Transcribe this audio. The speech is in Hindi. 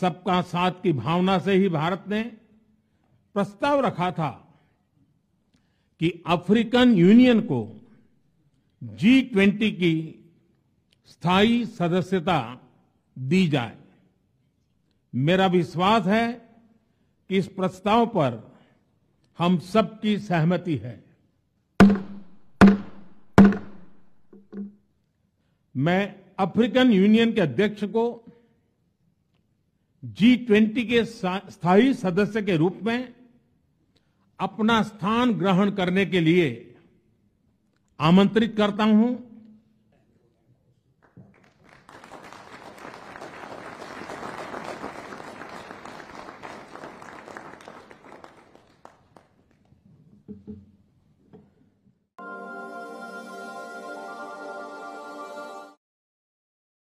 सबका साथ की भावना से ही भारत ने प्रस्ताव रखा था कि अफ्रीकन यूनियन को जी ट्वेंटी की स्थायी सदस्यता दी जाए मेरा विश्वास है कि इस प्रस्ताव पर हम सबकी सहमति है मैं अफ्रीकन यूनियन के अध्यक्ष को जी ट्वेंटी के स्थायी सदस्य के रूप में अपना स्थान ग्रहण करने के लिए आमंत्रित करता हूं